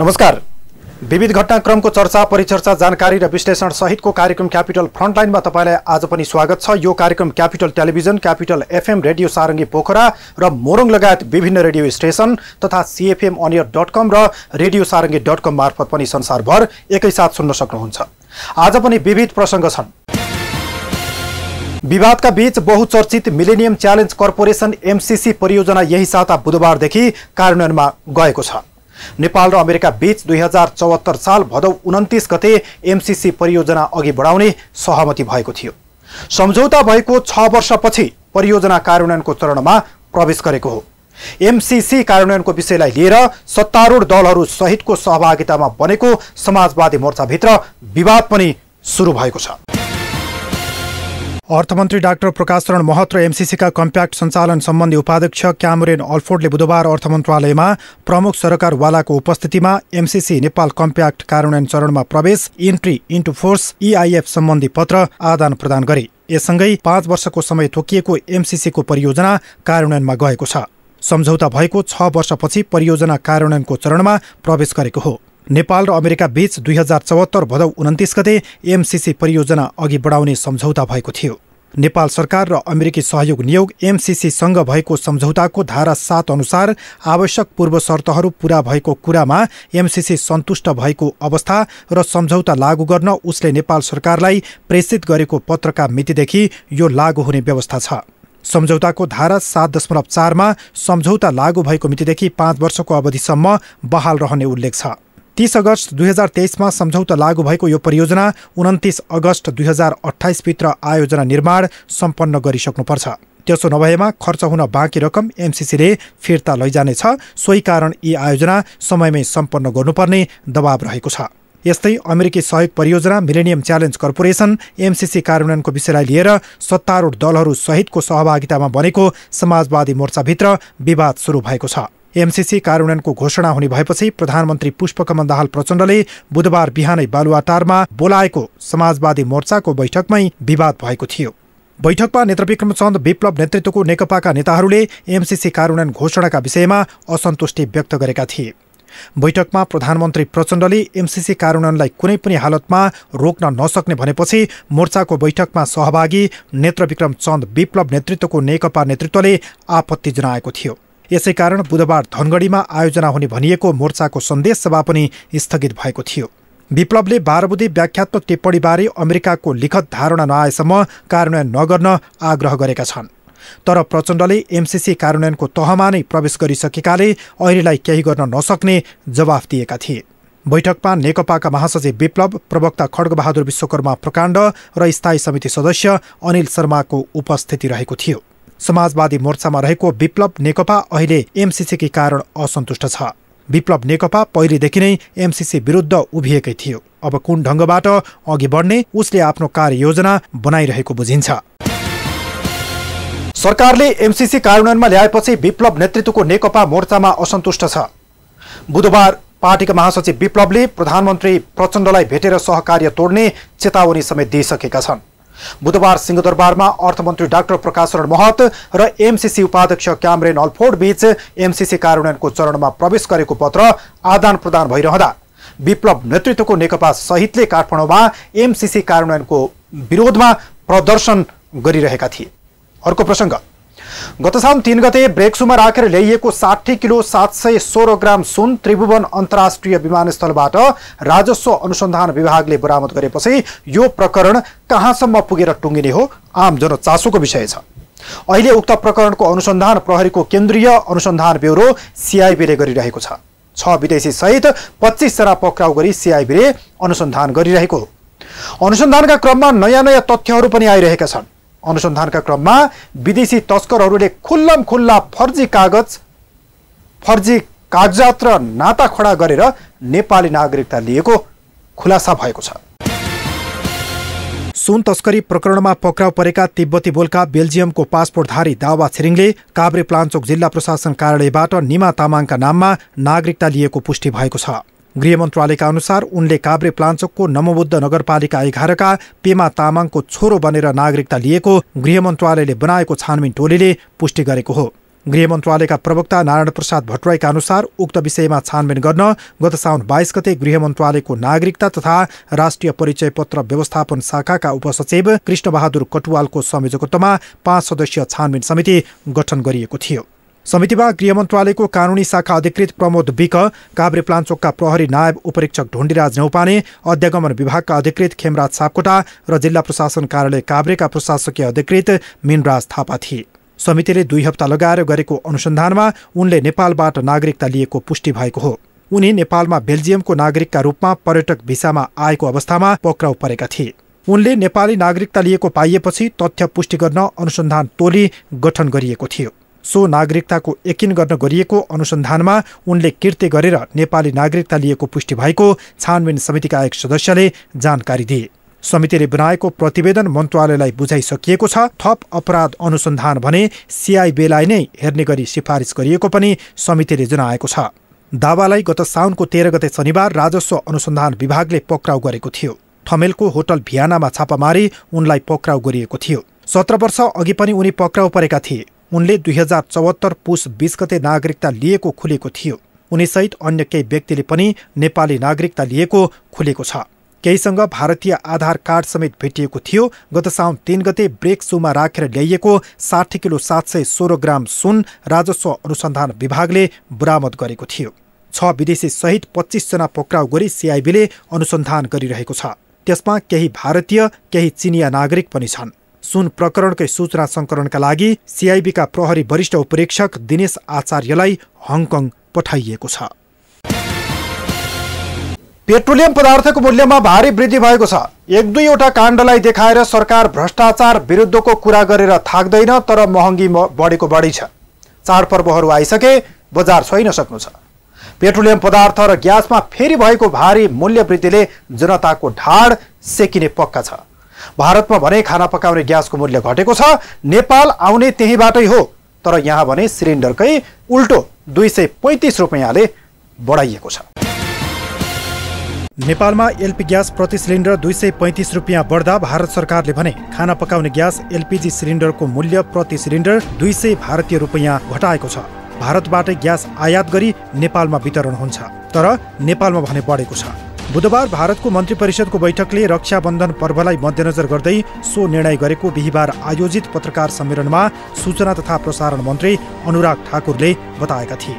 नमस्कार विविध घटनाक्रमको चर्चा परिचर्चा जानकारी र विश्लेषण सहितको कार्यक्रम क्यापिटल फ्रन्टलाइनमा तपाईँलाई आज पनि स्वागत छ यो कार्यक्रम capital television capital FM radio Sarangi Pokhara र मोरङ लगायत विभिन्न रेडियो स्टेसन तथा सिएफएम अनियर डट कम र रेडियो सारङ्गी डट कम मार्फत पनि संसारभर एकैसाथ सुन्न सक्नुहुन्छ आज पनि विविध प्रसङ्ग छन् विवादका बीच बहुचर्चित मिलेनियम च्यालेन्ज कर्पोरेसन एमसिसी परियोजना यही साता बुधबारदेखि कार्यान्वयनमा गएको छ नेपाल र अमेरिका बीच दुई हजार चौहत्तर साल भदौ उन्तिस गते एमसिसी परियोजना अघि बढाउने सहमति भएको थियो सम्झौता भएको छ वर्षपछि परियोजना कार्यान्वयनको चरणमा प्रवेश गरेको हो एमसिसी कार्यान्वयनको विषयलाई लिएर सत्तारूढ दलहरू सहितको सहभागितामा बनेको समाजवादी मोर्चाभित्र विवाद पनि सुरु भएको छ अर्थमन्त्री डाक्टर प्रकाश शरण महत र एमसिसीका कम्प्याक्ट सञ्चालन सम्बन्धी उपाध्यक्ष क्यामरेन अल्फोर्डले बुधबार अर्थ मन्त्रालयमा प्रमुख सरकारवालाको उपस्थितिमा एमसिसी नेपाल कम्प्याक्ट कार्यान्वयन चरणमा प्रवेश इन्ट्री इन्टु फोर्स इआइएफ सम्बन्धी पत्र आदान प्रदान गरे यससँगै पाँच वर्षको समय थोकिएको एमसिसीको परियोजना कार्यान्वयनमा गएको छ सम्झौता भएको छ वर्षपछि परियोजना कार्यान्वयनको चरणमा प्रवेश गरेको हो नेपाल र अमेरिका बीच दुई हजार चौहत्तर भदौ उन्तिस गते एमसिसी परियोजना अघि बढाउने सम्झौता भएको थियो नेपाल सरकार र अमेरिकी सहयोग नियोग एमसिसीसँग भएको सम्झौताको धारा सात अनुसार आवश्यक पूर्व शर्तहरू पूरा भएको कुरामा एमसिसी सन्तुष्ट भएको अवस्था र सम्झौता लागू गर्न उसले नेपाल सरकारलाई प्रेषित गरेको पत्रका मितिदेखि यो लागू हुने व्यवस्था छ सम्झौताको धारा सात दशमलव चारमा सम्झौता लागू भएको मितिदेखि पाँच वर्षको अवधिसम्म बहाल रहने उल्लेख छ तीस अगस्त दुई हजार तेइसमा सम्झौता लागू भएको यो परियोजना उन्तिस अगस्त दुई हजार अठाइसभित्र आयोजना निर्माण सम्पन्न गरिसक्नुपर्छ त्यसो नभएमा खर्च हुन बाँकी रकम एमसिसीले फिर्ता लैजानेछ सोही कारण यी आयोजना समयमै सम्पन्न गर्नुपर्ने दबाव रहेको छ यस्तै अमेरिकी सहयोग परियोजना मिलेनियम च्यालेन्ज कर्पोरेसन एमसिसी कार्यान्वयनको विषयलाई लिएर सत्तारूढ दलहरू सहितको सहभागितामा बनेको समाजवादी मोर्चाभित्र विवाद सुरु भएको छ एमसिसी कार्यान्वयनको घोषणा हुने भएपछि प्रधानमन्त्री पुष्पकमल दाहाल प्रचण्डले बुधबार बिहानै बालुवाटारमा बोलाएको समाजवादी मोर्चाको बैठकमै विवाद भएको थियो बैठकमा नेत्रविक्रमचन्द चन्द विप्लव नेतृत्वको नेकपाका नेताहरूले एमसिसी कार्यान्वयन घोषणाका विषयमा असन्तुष्टि व्यक्त गरेका थिए बैठकमा प्रधानमन्त्री प्रचण्डले एमसिसी कार्यान्वयनलाई कुनै पनि हालतमा रोक्न नसक्ने भनेपछि मोर्चाको बैठकमा सहभागी नेत्रविक्रमचन्द चन्द विप्लव नेतृत्वको नेकपा नेतृत्वले आपत्ति जनाएको थियो कारण बुधबार धनगढीमा आयोजना हुने भनिएको मोर्चाको सन्देश सभा पनि स्थगित भएको थियो विप्लवले बारबुदी व्याख्यात्मक टिप्पणीबारे अमेरिकाको लिखत धारणा नआएसम्म कार्यान्वयन नगर्न आग्रह गरेका छन् तर प्रचण्डले एमसिसी कार्यान्वयनको तहमा नै प्रवेश गरिसकेकाले अहिलेलाई केही गर्न नसक्ने जवाफ दिएका थिए बैठकमा नेकपाका महासचिव विप्लव प्रवक्ता खड्गबहादुर विश्वकर्मा प्रकाण्ड र स्थायी समिति सदस्य अनिल शर्माको उपस्थिति रहेको थियो समाजवादी मोर्चामा रहेको विप्लव नेकपा अहिले एमसिसीकी कारण असन्तुष्ट छ विप्लव नेकपा पहिलेदेखि नै एमसिसी विरुद्ध उभिएकै थियो अब कुन ढङ्गबाट अघि बढ्ने उसले आफ्नो कार्ययोजना बनाइरहेको बुझिन्छ सरकारले एमसिसी कार्यान्वयनमा ल्याएपछि विप्लव नेतृत्वको नेकपा मोर्चामा असन्तुष्ट छ बुधबार पार्टीका महासचिव विप्लवले प्रधानमन्त्री प्रचण्डलाई भेटेर सहकार्य तोड्ने चेतावनी समेत दिइसकेका छन् बुधबार सिंहदरबारमा अर्थमन्त्री डाक्टर प्रकाश शरण महत र एमसिसी उपाध्यक्ष क्यामरेन अल्फोर्ड बीच एमसिसी कार्यान्वयनको चरणमा प्रवेश गरेको पत्र आदान प्रदान भइरहँदा विप्लव नेतृत्वको नेकपा सहितले काठमाडौँमा एमसिसी कार्यान्वयनको विरोधमा प्रदर्शन गरिरहेका थिए अर्को प्रसङ्ग गत साउन तीन गते ब्रेक्सुमा राखेर ल्याइएको साठी किलो सात सय सोह्र ग्राम सुन त्रिभुवन अन्तर्राष्ट्रिय विमानस्थलबाट राजस्व अनुसन्धान विभागले बरामद गरेपछि यो प्रकरण कहाँसम्म पुगेर टुङ्गिने हो जन चासोको विषय छ अहिले उक्त प्रकरणको अनुसन्धान प्रहरीको केन्द्रीय अनुसन्धान ब्युरो सिआइबीले गरिरहेको छ छ विदेशी सहित पच्चिसजना पक्राउ गरी सिआइबीले अनुसन्धान गरिरहेको अनुसन्धानका क्रममा नयाँ नयाँ तथ्यहरू पनि आइरहेका छन् अनुसन्धानका क्रममा विदेशी तस्करहरूले खुल्लम खुल्ला फर्जी कागज फर्जी कागजात र नाता खडा गरेर नेपाली नागरिकता लिएको खुलासा भएको छ सुन तस्करी प्रकरणमा पक्राउ परेका तिब्बती बोलका बेल्जियमको पासपोर्टधारी दावा छिरिङले काभ्रे प्लान्चोक जिल्ला प्रशासन कार्यालयबाट निमा तामाङका नाममा नागरिकता लिएको पुष्टि भएको छ गृह मन्त्रालयका अनुसार उनले काभ्रे प्लान्चोकको नमबुद्ध नगरपालिका एघारका पेमा तामाङको छोरो बनेर नागरिकता लिएको गृह मन्त्रालयले बनाएको छानबिन टोलीले पुष्टि गरेको हो गृह मन्त्रालयका प्रवक्ता नारायण प्रसाद भट्टराईका अनुसार उक्त विषयमा छानबिन गर्न गत साउन बाइस गते गृह मन्त्रालयको नागरिकता तथा राष्ट्रिय परिचय पत्र व्यवस्थापन शाखाका उपसचिव कृष्णबहादुर कटुवालको संयोजकत्वमा पाँच सदस्यीय छानबिन समिति गठन गरिएको थियो समितिमा गृह मन्त्रालयको कानुनी शाखा अधिकृत प्रमोद विक काभ्रे प्लान्चोकका प्रहरी नायब उपरीक्षक ढुण्डीराज नेउपाने अध्यागमन विभागका अधिकृत खेमराज सापकोटा र जिल्ला प्रशासन कार्यालय काभ्रेका प्रशासकीय अधिकृत मिनराज थापा थिए समितिले दुई हप्ता लगाएर गरेको अनुसन्धानमा उनले नेपालबाट नागरिकता लिएको पुष्टि भएको हो उनी नेपालमा बेल्जियमको नागरिकका रूपमा पर्यटक भिसामा आएको अवस्थामा पक्राउ परेका थिए उनले नेपाली नागरिकता लिएको पाइएपछि तथ्य पुष्टि गर्न अनुसन्धान टोली गठन गरिएको थियो सो नागरिकताको यकिन गर्न गरिएको अनुसन्धानमा उनले कृत्य गरेर नेपाली नागरिकता लिएको पुष्टि भएको छानबिन समितिका एक सदस्यले जानकारी दिए समितिले बनाएको प्रतिवेदन मन्त्रालयलाई बुझाइसकिएको छ थप अपराध अनुसन्धान भने सिआइबेलाई नै हेर्ने गरी सिफारिस गरिएको पनि समितिले जनाएको छ दावालाई गत साउनको तेह्र गते शनिबार राजस्व अनुसन्धान विभागले पक्राउ गरेको थियो थमेलको होटल भियानामा छापामारी उनलाई पक्राउ गरिएको थियो सत्र वर्ष अघि पनि उनी पक्राउ परेका थिए उनले दुई हजार चौहत्तर पुस बिस गते नागरिकता लिएको खुलेको थियो उनीसहित अन्य केही व्यक्तिले पनि नेपाली नागरिकता लिएको खुलेको छ केहीसँग भारतीय आधार कार्ड समेत भेटिएको थियो गत साउन तीन गते ब्रेक सुमा राखेर ल्याइएको साठी किलो सात सय सोह्र ग्राम सुन राजस्व अनुसन्धान विभागले बरामद गरेको थियो छ विदेशी सहित पच्चिसजना पक्राउ गरी सिआइबीले अनुसन्धान गरिरहेको छ त्यसमा केही भारतीय केही चिनिया नागरिक पनि छन् सुन प्रकरणकै सूचना सङ्कलनका लागि सिआइबीका प्रहरी वरिष्ठ उपरीक्षक दिनेश आचार्यलाई हङकङ पठाइएको छ पेट्रोलियम पदार्थको मूल्यमा भारी वृद्धि भएको छ एक दुईवटा काण्डलाई देखाएर सरकार भ्रष्टाचार विरुद्धको कुरा गरेर थाक्दैन तर महँगी बढेको बढी छ चाडपर्वहरू आइसके बजार छोइन सक्नु छ पेट्रोलियम पदार्थ र ग्यासमा फेरि भएको भारी मूल्य वृद्धिले जनताको ढाड सेकिने पक्का छ भारतमा भने खाना पकाउने ग्यासको मूल्य घटेको छ नेपाल आउने त्यहीँबाटै हो तर यहाँ भने सिलिन्डरकै उल्टो दुई सय पैँतिस रुपियाँले बढाइएको छ नेपालमा एलपी ग्यास प्रति सिलिन्डर दुई सय पैँतिस रुपियाँ बढ्दा भारत सरकारले भने खाना पकाउने ग्यास एलपिजी सिलिन्डरको मूल्य प्रति सिलिन्डर दुई सय भारतीय रुपियाँ घटाएको छ भारतबाटै ग्यास आयात गरी नेपालमा वितरण हुन्छ तर नेपालमा भने बढेको छ बुधबार भारतको मन्त्री परिषदको बैठकले रक्षाबन्धन पर्वलाई मध्यनजर गर्दै सो निर्णय गरेको बिहिबार आयोजित पत्रकार सम्मेलनमा सूचना तथा प्रसारण मन्त्री अनुराग ठाकुरले बताएका थिए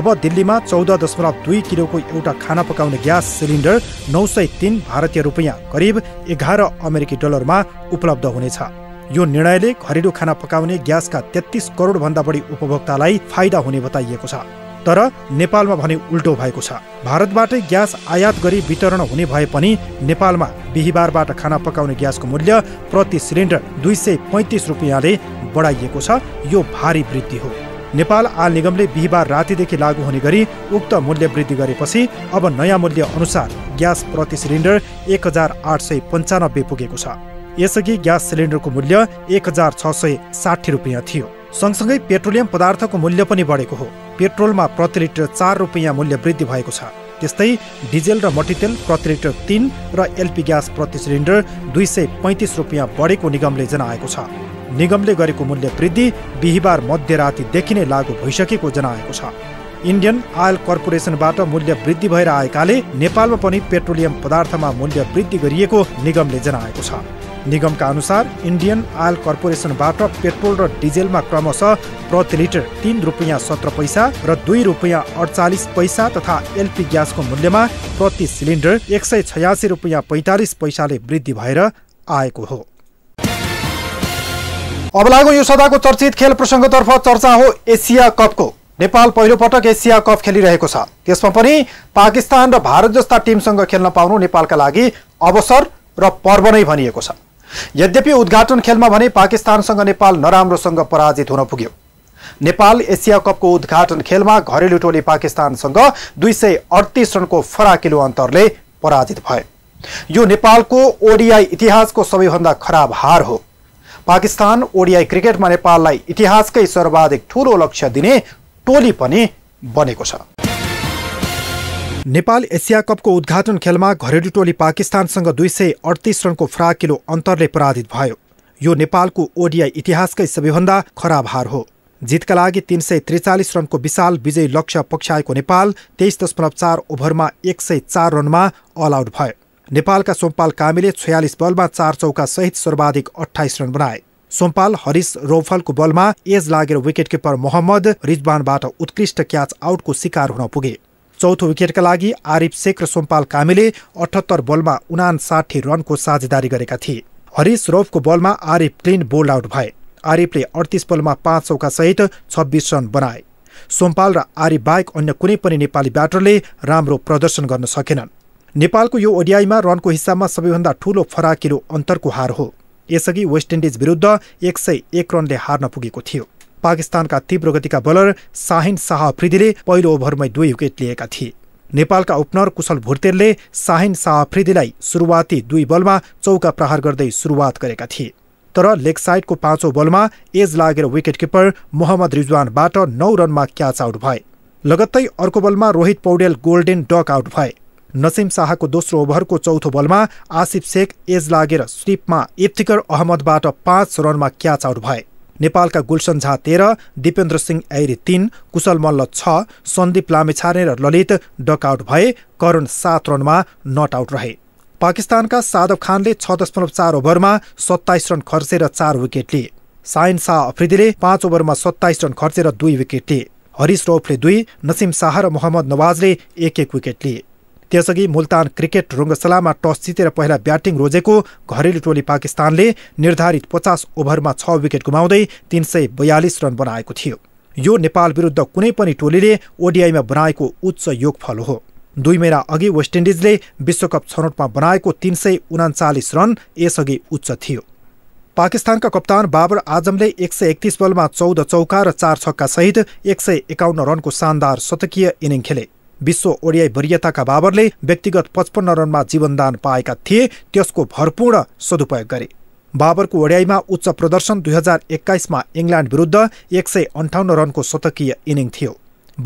अब दिल्लीमा चौध दशमलव दुई किलोको एउटा खाना पकाउने ग्यास सिलिन्डर नौ सय तिन भारतीय रुपियाँ करिब एघार अमेरिकी डलरमा उपलब्ध हुनेछ यो निर्णयले घरेलु खाना पकाउने ग्यासका तेत्तिस करोडभन्दा बढी उपभोक्तालाई फाइदा हुने बताइएको छ तर नेपालमा भने उल्टो भएको छ भारतबाटै ग्यास आयात गरी वितरण हुने भए पनि नेपालमा बिहिबारबाट खाना पकाउने ग्यासको मूल्य प्रति सिलिन्डर दुई सय पैँतिस रुपियाँले बढाइएको छ यो भारी वृद्धि हो नेपाल आल निगमले बिहिबार रातिदेखि लागू हुने गरी उक्त मूल्य वृद्धि गरेपछि अब नयाँ मूल्य अनुसार ग्यास प्रति सिलिन्डर एक हजार आठ सय पन्चानब्बे पुगेको छ यसअघि ग्यास सिलिन्डरको मूल्य एक हजार छ सय साठी रुपियाँ थियो सँगसँगै पेट्रोलियम पदार्थको मूल्य पनि बढेको हो पेट्रोलमा प्रति लिटर चार रुपियाँ मूल्य वृद्धि भएको छ त्यस्तै डिजेल र मट्टितेल प्रति लिटर तिन र एलपी ग्यास प्रति सिलिन्डर दुई सय पैँतिस रुपियाँ बढेको निगमले जनाएको छ निगमले गरेको मूल्य वृद्धि बिहिबार मध्यरातीदेखि नै लागू भइसकेको जनाएको छ इन्डियन आयल कर्पोरेसनबाट मूल्य वृद्धि भएर आएकाले नेपालमा पनि पेट्रोलियम पदार्थमा मूल्य वृद्धि गरिएको निगमले जनाएको छ निगमका अनुसार इन्डियन आयल कर्पोरेसनबाट पेट्रोल र डिजेलमा क्रमशः प्रति लिटर तिन रुपियाँ सत्र पैसा र दुई रुपियाँ अडचालिस पैसा तथा एलपी ग्यासको मूल्यमा प्रति सिलिन्डर एक सय छयासी रुपियाँ पैँतालिस पैसाले वृद्धि भएर आएको हो अब लागौँ यो सदाको चर्चित खेल प्रसङ्गतर्फ चर्चा हो एसिया कपको नेपाल पहिलोपटक एसिया कप खेलिरहेको छ त्यसमा पनि पाकिस्तान र भारत जस्ता टिमसँग खेल्न पाउनु नेपालका लागि अवसर र पर्व नै भनिएको छ यद्यपि उद्घाटन खेलमा भने पाकिस्तानसँग नेपाल नराम्रोसँग पराजित हुन पुग्यो नेपाल एसिया कपको उद्घाटन खेलमा घरेलु टोली पाकिस्तानसँग दुई सय अडतिस रनको फराकिलो अन्तरले पराजित भयो यो नेपालको ओडिआई इतिहासको सबैभन्दा खराब हार हो पाकिस्तान ओडिआई क्रिकेटमा नेपाललाई इतिहासकै सर्वाधिक ठूलो लक्ष्य दिने टोली पनि बनेको छ नेपाल एसिया कपको उद्घाटन खेलमा घरेलु टोली पाकिस्तानसँग दुई सय अडतिस रनको फ्राकिलो अन्तरले पराजित भयो यो नेपालको ओडिआई इतिहासकै सबैभन्दा खराब हार हो जितका लागि तीन सय त्रिचालिस रनको विशाल विजय लक्ष्य पक्षाएको नेपाल तेइस दशमलव चार ओभरमा एक सय चार रनमा अल आउट भयो नेपालका सोमपाल कामीले छयालिस बलमा चार चौका सहित सर्वाधिक अठाइस रन बनाए सोमपाल हरिश रोफलको बलमा एज लागेर विकेटकिपर मोहम्मद रिजबानबाट उत्कृष्ट क्याच आउटको शिकार हुन पुगे चौथो विकेटका लागि आरिफ शेख र सोमपाल कामेले अठहत्तर बलमा उनासाठी रनको साझेदारी गरेका थिए हरिश रौफको बलमा आरिफ क्लिन बोल्ड आउट भए आरिफले अडतिस बलमा पाँच सहित छब्बिस रन बनाए सोमपाल र आरिफ बाहेक अन्य कुनै पनि नेपाली ब्याटरले राम्रो प्रदर्शन गर्न सकेनन् नेपालको यो ओडिआईमा रनको हिसाबमा सबैभन्दा ठूलो फराकिलो अन्तरको हार हो यसअघि वेस्ट इन्डिज विरुद्ध एक सय एक रनले हार्न पुगेको थियो पाकिस्तानका तीव्र गतिका बलर साहिन शाह अफ्रिदीले पहिलो ओभरमै दुई विकेट लिएका थिए नेपालका ओपनर कुशल भुर्तेलले साहिन शाह अफ्रिदीलाई सुरुवाती दुई बलमा चौका प्रहार गर्दै सुरुवात गरेका थिए तर लेग साइडको पाँचौँ बलमा एज लागेर विकेट किपर मोहम्मद रिजवानबाट नौ रनमा क्याच आउट भए लगत्तै अर्को बलमा Rohit Paudel golden duck out भए नसिम शाहको दोस्रो ओभरको चौथो बलमा आसिफ शेख एज लागेर स्लिपमा इफ्तिकर अहमदबाट पाँच रनमा क्याच आउट भए नेपालका गुलसन झा तेह्र दिपेन्द्र सिंह ऐरी तीन कुशल मल्ल छ सन्दीप लामेछाने र ललित डकआउट भए करुण सात रनमा नट आउट रहे पाकिस्तानका सादव खानले छ दशमलव चार ओभरमा सत्ताइस रन खर्चेर चार विकेट लिए साइन शाह अफ्रिदीले पाँच ओभरमा सत्ताइस रन खर्चेर दुई विकेट लिए हरिश रौफले दुई नसिम शाह र मोहम्मद नवाजले एक एक विकेट लिए त्यसअघि मुल्तान क्रिकेट रुङ्गशालामा टस जितेर पहिला ब्याटिङ रोजेको घरेलु टोली पाकिस्तानले निर्धारित पचास ओभरमा छ विकेट गुमाउँदै तिन सय बयालिस रन बनाएको थियो यो नेपाल विरुद्ध कुनै पनि टोलीले ओडिआईमा बनाएको उच्च योगफल हो दुई महिना अघि वेस्ट इन्डिजले विश्वकप छनौटमा बनाएको तिन सय उनाचालिस रन यसअघि उच्च थियो पाकिस्तानका कप्तान बाबर आजमले एक सय एकतिस बलमा चौध चौका र चार छक्कासहित एक सय एकाउन्न रनको शानदार शतकीय इनिङ खेले विश्व ओडियाई वरियताका बाबरले व्यक्तिगत पचपन्न रनमा जीवनदान पाएका थिए त्यसको भरपूर्ण सदुपयोग गरे बाबरको ओडियाईमा उच्च प्रदर्शन दुई हजार एक्काइसमा इङ्ल्यान्ड विरुद्ध एक सय अन्ठाउन्न रनको शतकीय इनिङ थियो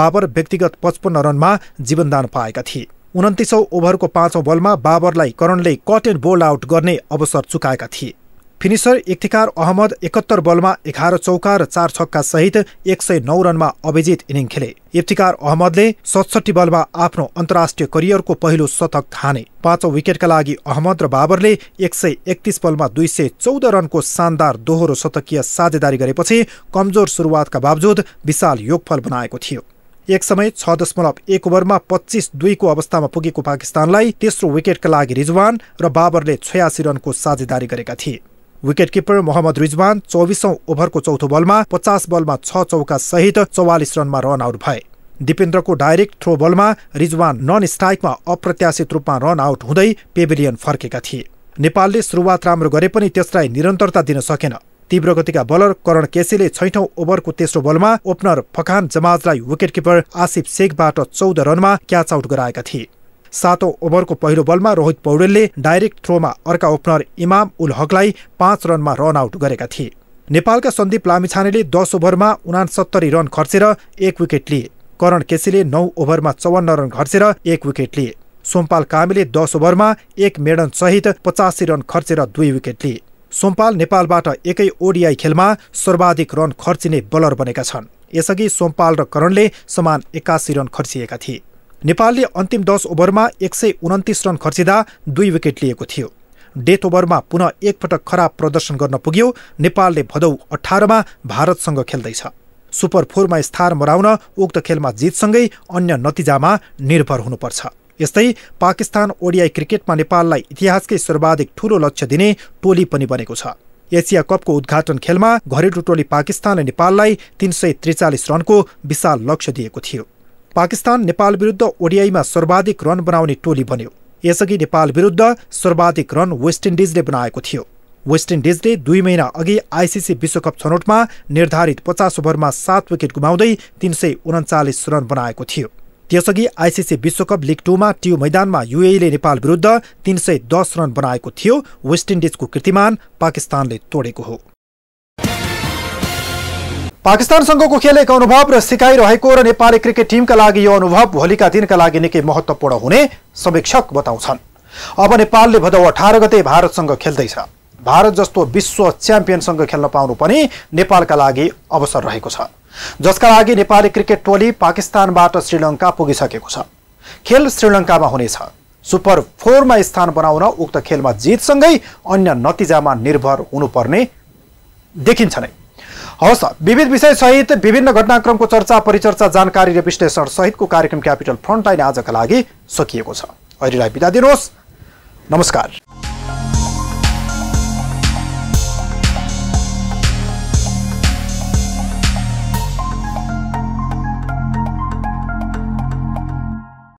बाबर व्यक्तिगत पचपन्न रनमा जीवनदान पाएका थिए उन्तिसौँ ओभरको पाँचौँ बलमा बाबरलाई करणले कट एन्ड बोल्ड आउट गर्ने अवसर चुकाएका थिए फिनिसर इफ्तिकार अहमद एकात्तर बलमा एघार चौका र चार छक्का सहित एक सय नौ रनमा अभिजित इनिङ खेले इफ्तिकार अहमदले सतसट्ठी बलमा आफ्नो अन्तर्राष्ट्रिय करियरको पहिलो शतक हाने पाँचौँ विकेटका लागि अहमद र बाबरले एक सय एकतिस बलमा दुई सय चौध रनको शानदार दोहोरो शतकीय साझेदारी गरेपछि कमजोर सुरुवातका बावजुद विशाल योगफल बनाएको थियो एक समय छ दशमलव एक ओभरमा पच्चिस दुईको अवस्थामा पुगेको पाकिस्तानलाई तेस्रो विकेटका लागि रिजवान र बाबरले छयासी रनको साझेदारी गरेका थिए विकेटकिपर मोहम्मद रिजवान चौबिसौं ओभरको चौथो बलमा पचास बलमा छ चौका सहित चौवालिस रनमा रन आउट भए दिपेन्द्रको डाइरेक्ट थ्रो बलमा रिजवान नन स्ट्राइकमा अप्रत्याशित रूपमा रन आउट हुँदै पेभिलियन फर्केका थिए नेपालले सुरुवात राम्रो गरे पनि त्यसलाई निरन्तरता दिन सकेन तीव्र गतिका बलर करण केसीले छैठौं ओभरको तेस्रो बलमा ओपनर फखान जमाजलाई विकेटकिपर आसिफ शेखबाट चौध रनमा क्याच आउट गराएका थिए सातौं ओभरको पहिलो बलमा रोहित पौडेलले डाइरेक्ट थ्रोमा अर्का ओपनर इमाम उल हकलाई पाँच रनमा रन आउट गरेका थिए नेपालका सन्दीप लामिछानेले दस ओभरमा उनासत्तरी रन खर्चेर एक विकेट लिए करण केसीले नौ ओभरमा चौवन्न रन खर्चेर एक विकेट लिए सोमपाल कामीले दस ओभरमा एक सहित पचासी रन खर्चेर दुई विकेट लिए सोमपाल नेपालबाट एकै ओडिआई खेलमा सर्वाधिक रन खर्चिने बलर बनेका छन् यसअघि सोमपाल र करणले समान एक्कासी रन खर्चिएका थिए नेपालले अन्तिम दस ओभरमा एक सय उन्तिस रन खर्चिँदा दुई विकेट लिएको थियो डेथ ओभरमा पुनः एकपटक खराब प्रदर्शन गर्न पुग्यो नेपालले भदौ अठारमा भारतसँग खेल्दैछ सुपर फोरमा स्थान मराउन उक्त खेलमा जितसँगै अन्य नतिजामा निर्भर हुनुपर्छ यस्तै पाकिस्तान ओडिआई क्रिकेटमा नेपाललाई इतिहासकै सर्वाधिक ठूलो लक्ष्य दिने टोली पनि बनेको छ एसिया कपको उद्घाटन खेलमा घरेलु टोली पाकिस्तानले नेपाललाई तीन सय त्रिचालिस रनको विशाल लक्ष्य दिएको थियो पाकिस्तान नेपाल विरुद्ध ओडिआईमा सर्वाधिक रन बनाउने टोली बन्यो यसअघि नेपाल विरुद्ध सर्वाधिक रन वेस्ट इन्डिजले बनाएको थियो वेस्ट इन्डिजले दुई महिना अघि आइसिसी विश्वकप छनौटमा निर्धारित पचास ओभरमा सात विकेट गुमाउँदै तीन सय उन्चालिस रन बनाएको थियो त्यसअघि आइसिसी विश्वकप लिग टूमा ट्यु मैदानमा युएले नेपाल विरुद्ध तीन सय दस रन बनाएको थियो वेस्ट इन्डिजको कीर्तिमान पाकिस्तानले तोडेको हो पाकिस्तानसँगको खेल एक अनुभव र सिकाइरहेको र नेपाली क्रिकेट टिमका लागि यो अनुभव भोलिका दिनका लागि निकै महत्त्वपूर्ण हुने समीक्षक बताउँछन् अब नेपालले भदौ अठार गते भारतसँग खेल्दैछ भारत जस्तो विश्व च्याम्पियनसँग खेल्न पाउनु पनि नेपालका लागि अवसर रहेको छ जसका लागि नेपाली क्रिकेट टोली पाकिस्तानबाट श्रीलङ्का पुगिसकेको छ खेल श्रीलङ्कामा हुनेछ सुपर फोरमा स्थान बनाउन उक्त खेलमा जितसँगै अन्य नतिजामा निर्भर हुनुपर्ने देखिन्छ नै हवस् विविध विषयसहित विभिन्न घटनाक्रमको चर्चा परिचर्चा जानकारी र विश्लेषण सहितको कार्यक्रम क्यापिटल फ्रन्टलाइन आजका लागि सकिएको छ अहिलेलाई बिदा दिनुहोस् नमस्कार